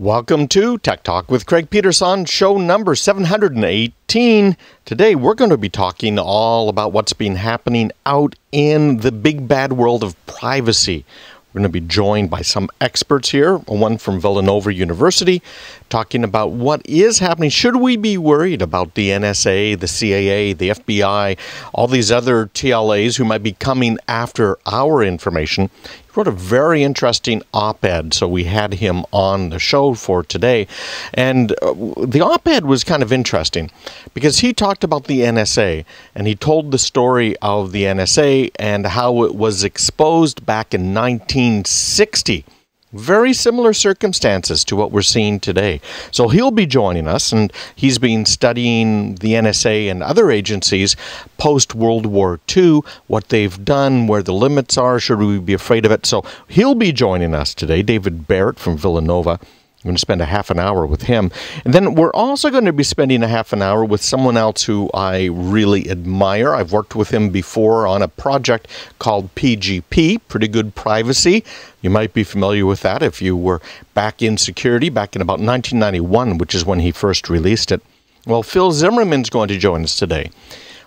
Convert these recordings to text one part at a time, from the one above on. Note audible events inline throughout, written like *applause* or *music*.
Welcome to Tech Talk with Craig Peterson, show number 718. Today we're going to be talking all about what's been happening out in the big bad world of privacy. We're going to be joined by some experts here, one from Villanova University, talking about what is happening. Should we be worried about the NSA, the CAA, the FBI, all these other TLAs who might be coming after our information? wrote a very interesting op ed, so we had him on the show for today. And uh, the op ed was kind of interesting because he talked about the NSA and he told the story of the NSA and how it was exposed back in 1960 very similar circumstances to what we're seeing today. So he'll be joining us, and he's been studying the NSA and other agencies post World War II, what they've done, where the limits are, should we be afraid of it. So he'll be joining us today, David Barrett from Villanova. I'm going to spend a half an hour with him. And then we're also going to be spending a half an hour with someone else who I really admire. I've worked with him before on a project called PGP, Pretty Good Privacy. You might be familiar with that if you were back in security back in about 1991, which is when he first released it. Well, Phil Zimmerman's going to join us today.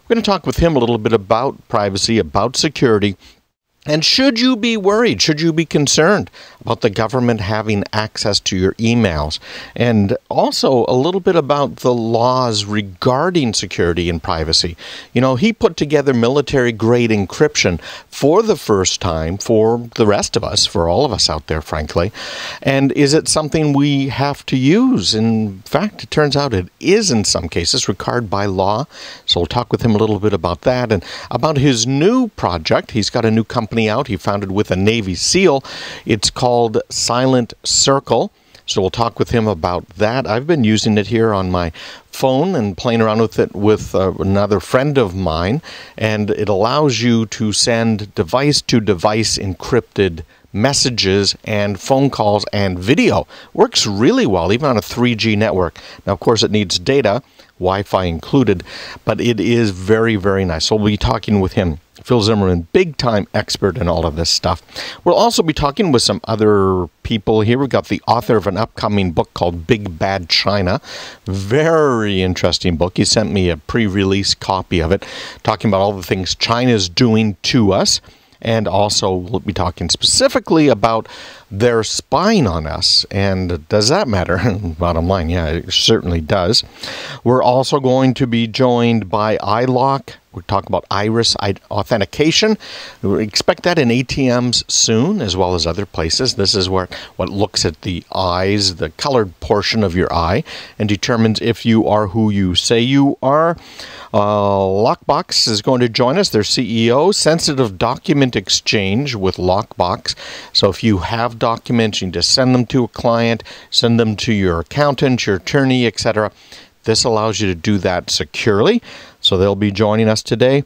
We're going to talk with him a little bit about privacy, about security, and should you be worried? Should you be concerned about the government having access to your emails? And also a little bit about the laws regarding security and privacy. You know, he put together military grade encryption for the first time for the rest of us, for all of us out there, frankly. And is it something we have to use? In fact, it turns out it is in some cases required by law. So we'll talk with him a little bit about that and about his new project. He's got a new company company out. He founded with a Navy SEAL. It's called Silent Circle. So we'll talk with him about that. I've been using it here on my phone and playing around with it with uh, another friend of mine, and it allows you to send device to device encrypted messages and phone calls and video. Works really well, even on a 3G network. Now, of course, it needs data. Wi-Fi included, but it is very, very nice. So we'll be talking with him. Phil Zimmerman, big time expert in all of this stuff. We'll also be talking with some other people here. We've got the author of an upcoming book called Big Bad China. Very interesting book. He sent me a pre release copy of it, talking about all the things China's doing to us. And also, we'll be talking specifically about they're spying on us. And does that matter? *laughs* Bottom line, yeah, it certainly does. We're also going to be joined by iLock. We're talking about iris authentication. We expect that in ATMs soon, as well as other places. This is where what looks at the eyes, the colored portion of your eye, and determines if you are who you say you are. Uh, Lockbox is going to join us, their CEO, Sensitive Document Exchange with Lockbox. So if you have documents, you need to send them to a client, send them to your accountant, your attorney, etc. This allows you to do that securely. So they'll be joining us today.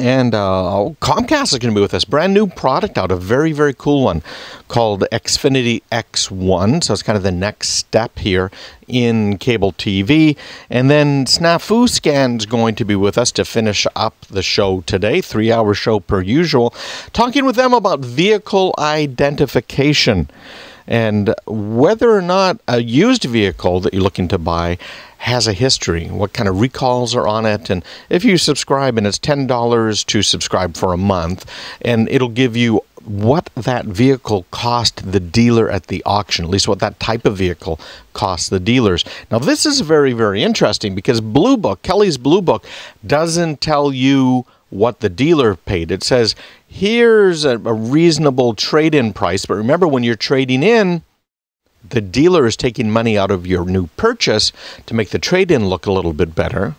And uh, oh, Comcast is going to be with us. Brand new product out, a very, very cool one called Xfinity X1. So it's kind of the next step here in cable TV. And then Snafu Scan is going to be with us to finish up the show today, three hour show per usual, talking with them about vehicle identification and whether or not a used vehicle that you're looking to buy has a history, what kind of recalls are on it, and if you subscribe, and it's $10 to subscribe for a month, and it'll give you what that vehicle cost the dealer at the auction, at least what that type of vehicle costs the dealers. Now, this is very, very interesting because Blue Book, Kelly's Blue Book, doesn't tell you what the dealer paid. It says, here's a, a reasonable trade in price. But remember, when you're trading in, the dealer is taking money out of your new purchase to make the trade in look a little bit better.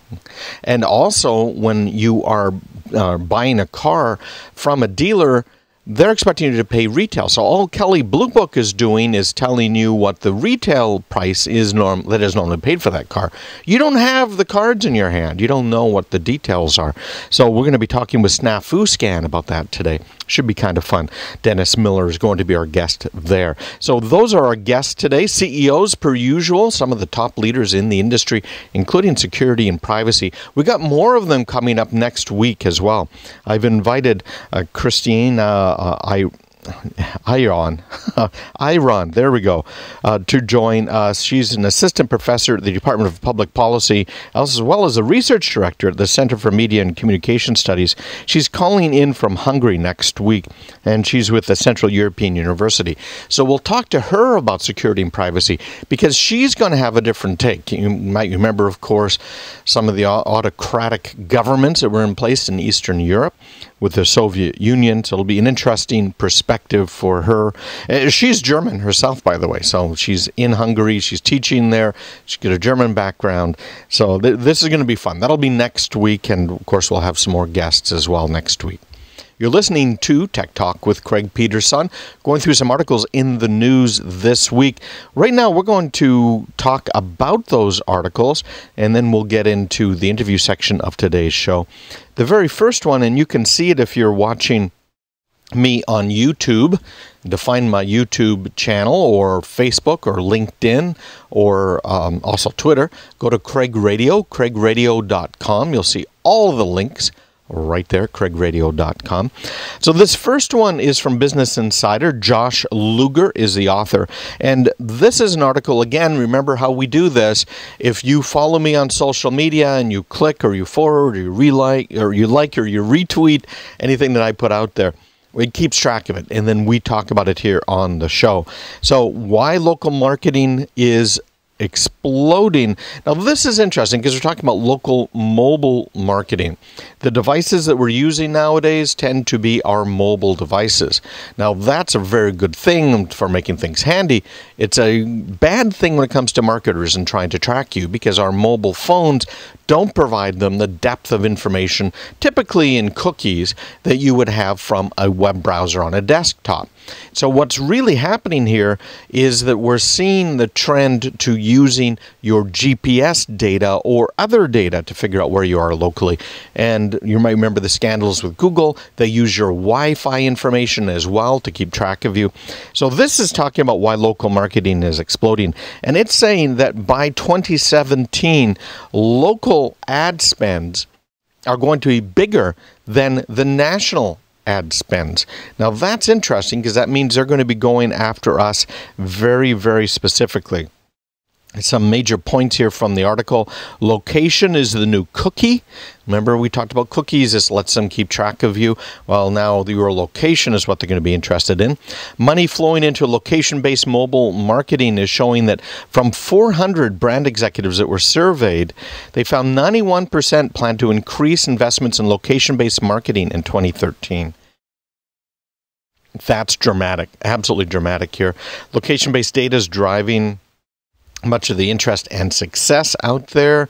And also, when you are uh, buying a car from a dealer, they're expecting you to pay retail. So all Kelly Blue Book is doing is telling you what the retail price is norm that is normally paid for that car. You don't have the cards in your hand. You don't know what the details are. So we're going to be talking with Snafu Scan about that today. Should be kind of fun. Dennis Miller is going to be our guest there. So those are our guests today. CEOs per usual, some of the top leaders in the industry, including security and privacy. We got more of them coming up next week as well. I've invited uh, Christine. Uh, uh, I. *laughs* Iron, there we go, uh, to join us. She's an assistant professor at the Department of Public Policy, as well as a research director at the Center for Media and Communication Studies. She's calling in from Hungary next week, and she's with the Central European University. So we'll talk to her about security and privacy because she's going to have a different take. You might remember, of course, some of the autocratic governments that were in place in Eastern Europe with the Soviet Union. So it'll be an interesting perspective for her. Uh, she's German herself, by the way. So she's in Hungary. She's teaching there. She's got a German background. So th- this is going to be fun. That'll be next week. And of course, we'll have some more guests as well next week. You're listening to Tech Talk with Craig Peterson, going through some articles in the news this week. Right now, we're going to talk about those articles, and then we'll get into the interview section of today's show. The very first one, and you can see it if you're watching me on YouTube. Define my YouTube channel or Facebook or LinkedIn or um, also Twitter. Go to Craig Radio, craigradio.com. You'll see all the links right there, craigradio.com. So this first one is from Business Insider. Josh Luger is the author. And this is an article, again, remember how we do this. If you follow me on social media and you click or you forward or you like or you like or you retweet anything that I put out there, it keeps track of it and then we talk about it here on the show so why local marketing is exploding. Now, this is interesting because we're talking about local mobile marketing. The devices that we're using nowadays tend to be our mobile devices. Now, that's a very good thing for making things handy. It's a bad thing when it comes to marketers and trying to track you because our mobile phones don't provide them the depth of information, typically in cookies, that you would have from a web browser on a desktop. So, what's really happening here is that we're seeing the trend to using your GPS data or other data to figure out where you are locally. And you might remember the scandals with Google, they use your Wi Fi information as well to keep track of you. So, this is talking about why local marketing is exploding. And it's saying that by 2017, local local ad spends are going to be bigger than the national ad spends. Now, that's interesting because that means they're going to be going after us very, very specifically some major points here from the article. Location is the new cookie. Remember, we talked about cookies. This lets them keep track of you. Well, now your location is what they're going to be interested in. Money flowing into location based mobile marketing is showing that from 400 brand executives that were surveyed, they found 91% plan to increase investments in location based marketing in 2013. That's dramatic, absolutely dramatic here. Location based data is driving much of the interest and success out there.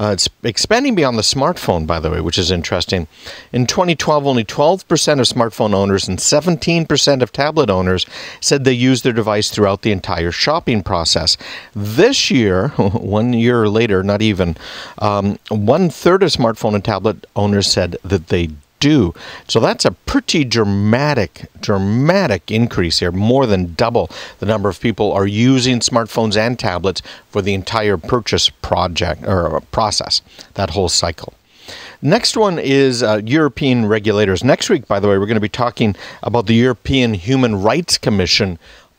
Uh, it's expanding beyond the smartphone, by the way, which is interesting. In 2012, only 12% of smartphone owners and 17% of tablet owners said they used their device throughout the entire shopping process. This year, *laughs* one year later, not even, um, one third of smartphone and tablet owners said that they do. So that's a pretty dramatic, dramatic increase here. More than double the number of people are using smartphones and tablets for the entire purchase project or uh, process, that whole cycle. Next one is uh, European regulators. Next week, by the way, we're going to be talking about the European Human Rights Commission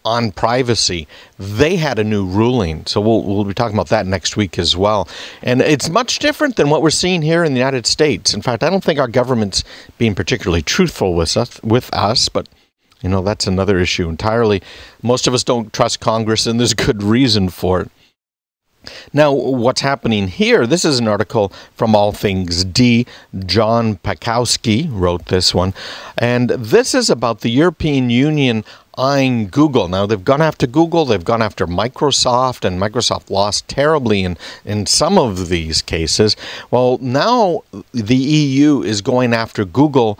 on privacy. They had a new ruling, so we'll, we'll be talking about that next week as well. And it's much different than what we're seeing here in the United States. In fact, I don't think our government's being particularly truthful with us, with us but you know that's another issue entirely. Most of us don't trust Congress, and there's good reason for it. Now, what's happening here? This is an article from All Things D. John Pakowski wrote this one. And this is about the European Union eyeing Google. Now, they've gone after Google, they've gone after Microsoft, and Microsoft lost terribly in, in some of these cases. Well, now the EU is going after Google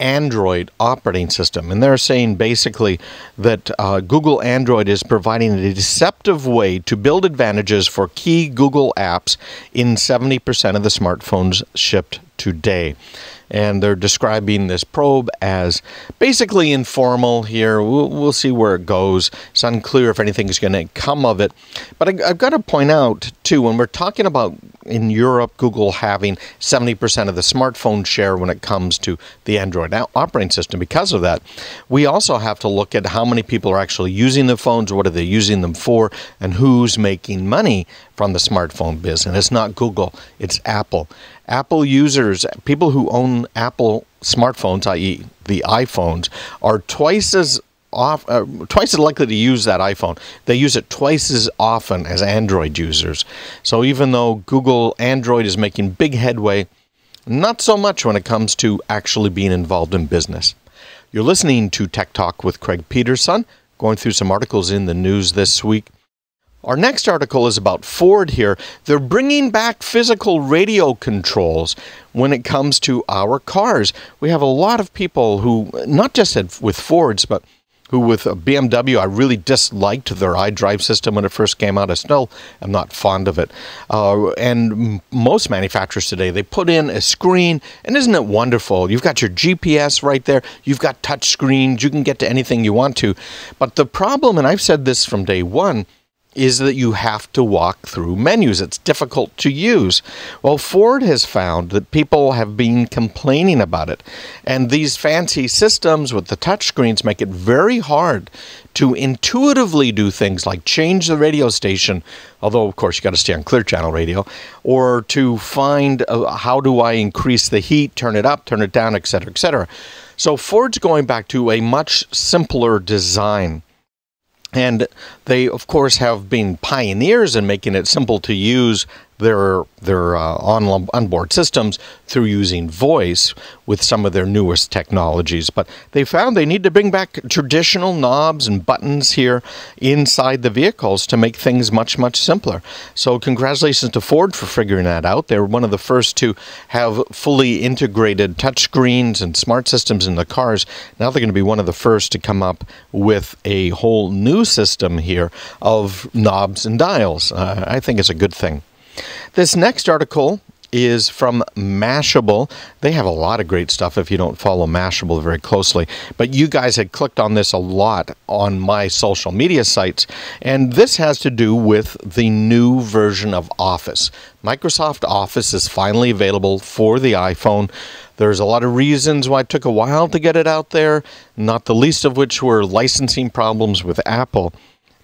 Android operating system. And they're saying basically that uh, Google Android is providing a deceptive way to build advantages for key Google apps in 70% of the smartphones shipped today and they're describing this probe as basically informal here. We'll, we'll see where it goes. It's unclear if anything's going to come of it. But I, I've got to point out, too, when we're talking about in Europe, Google having 70% of the smartphone share when it comes to the Android operating system. Because of that, we also have to look at how many people are actually using the phones, what are they using them for, and who's making money from the smartphone business, it's not Google, it's Apple. Apple users, people who own Apple smartphones, i.e., the iPhones, are twice as off, uh, twice as likely to use that iPhone. They use it twice as often as Android users. So even though Google Android is making big headway, not so much when it comes to actually being involved in business. You're listening to Tech Talk with Craig Peterson, going through some articles in the news this week. Our next article is about Ford here. They're bringing back physical radio controls when it comes to our cars. We have a lot of people who, not just with Fords, but who with BMW, I really disliked their iDrive system when it first came out. I still am not fond of it. Uh, and most manufacturers today, they put in a screen, and isn't it wonderful? You've got your GPS right there, you've got touch screens, you can get to anything you want to. But the problem, and I've said this from day one, is that you have to walk through menus. It's difficult to use. Well, Ford has found that people have been complaining about it. And these fancy systems with the touchscreens make it very hard to intuitively do things like change the radio station, although, of course, you got to stay on clear channel radio, or to find uh, how do I increase the heat, turn it up, turn it down, etc., etc. So Ford's going back to a much simpler design. And they, of course, have been pioneers in making it simple to use their their uh, on onboard systems through using voice with some of their newest technologies. But they found they need to bring back traditional knobs and buttons here inside the vehicles to make things much much simpler. So congratulations to Ford for figuring that out. They're one of the first to have fully integrated touchscreens and smart systems in the cars. Now they're going to be one of the first to come up with a whole new system here of knobs and dials. Uh, I think it's a good thing. This next article is from Mashable. They have a lot of great stuff if you don't follow Mashable very closely. But you guys had clicked on this a lot on my social media sites. And this has to do with the new version of Office. Microsoft Office is finally available for the iPhone. There's a lot of reasons why it took a while to get it out there, not the least of which were licensing problems with Apple.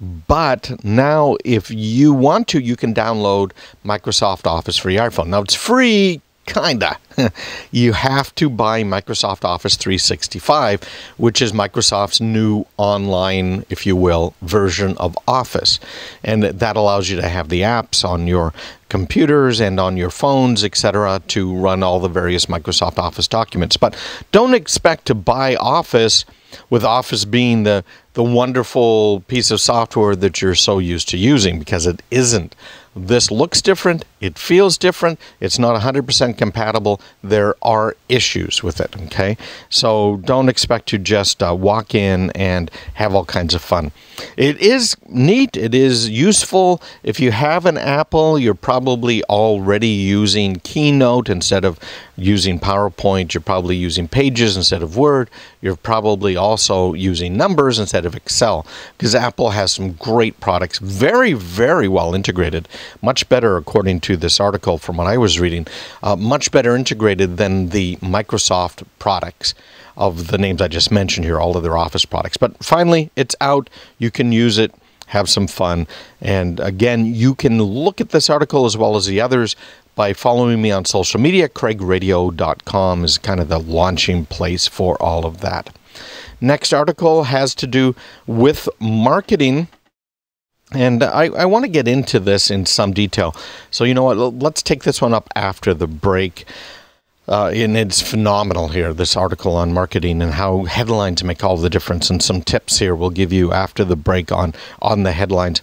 But now, if you want to, you can download Microsoft Office for your iPhone. Now, it's free, kinda. *laughs* you have to buy Microsoft Office 365, which is Microsoft's new online, if you will, version of Office. And that allows you to have the apps on your computers and on your phones, etc., to run all the various Microsoft Office documents. But don't expect to buy Office with Office being the the wonderful piece of software that you're so used to using because it isn't this looks different, it feels different, it's not 100% compatible, there are issues with it, okay? So don't expect to just uh, walk in and have all kinds of fun. It is neat, it is useful. If you have an Apple, you're probably already using Keynote instead of using PowerPoint, you're probably using Pages instead of Word, you're probably also using Numbers instead of Excel because Apple has some great products, very, very well integrated much better, according to this article from what I was reading, uh, much better integrated than the Microsoft products of the names I just mentioned here, all of their Office products. But finally, it's out. You can use it have some fun. And again, you can look at this article as well as the others by following me on social media. CraigRadio.com is kind of the launching place for all of that. Next article has to do with marketing and I, I want to get into this in some detail. So, you know what? Let's take this one up after the break. Uh, and it's phenomenal here, this article on marketing and how headlines make all the difference, and some tips here we'll give you after the break on, on the headlines.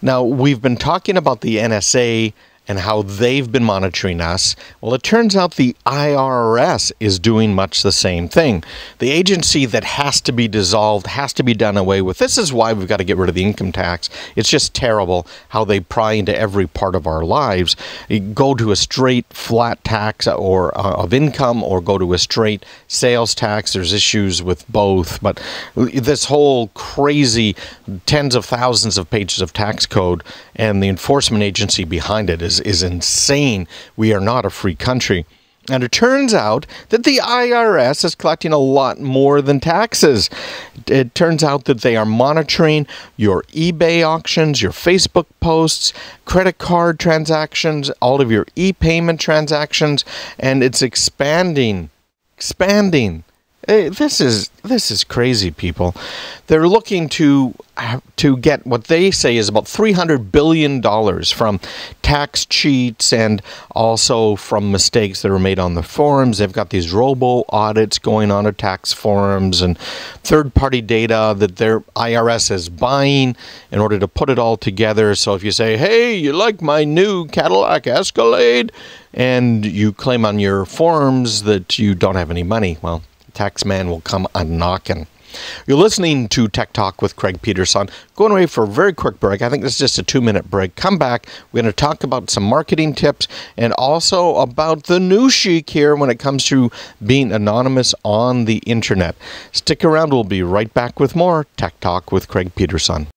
Now, we've been talking about the NSA and how they've been monitoring us. Well, it turns out the IRS is doing much the same thing. The agency that has to be dissolved has to be done away with. This is why we've got to get rid of the income tax. It's just terrible how they pry into every part of our lives. You go to a straight flat tax or uh, of income or go to a straight sales tax. There's issues with both, but this whole crazy tens of thousands of pages of tax code and the enforcement agency behind it is is, is insane. We are not a free country. And it turns out that the IRS is collecting a lot more than taxes. It turns out that they are monitoring your eBay auctions, your Facebook posts, credit card transactions, all of your e payment transactions, and it's expanding, expanding this is this is crazy, people. They're looking to to get what they say is about three hundred billion dollars from tax cheats and also from mistakes that are made on the forums. They've got these robo audits going on at tax forums and third-party data that their IRS is buying in order to put it all together. So if you say, "Hey, you like my new Cadillac Escalade," and you claim on your forums that you don't have any money, well tax man will come a knocking. You're listening to Tech Talk with Craig Peterson. Going away for a very quick break. I think this is just a two minute break. Come back. We're going to talk about some marketing tips and also about the new chic here when it comes to being anonymous on the internet. Stick around. We'll be right back with more Tech Talk with Craig Peterson.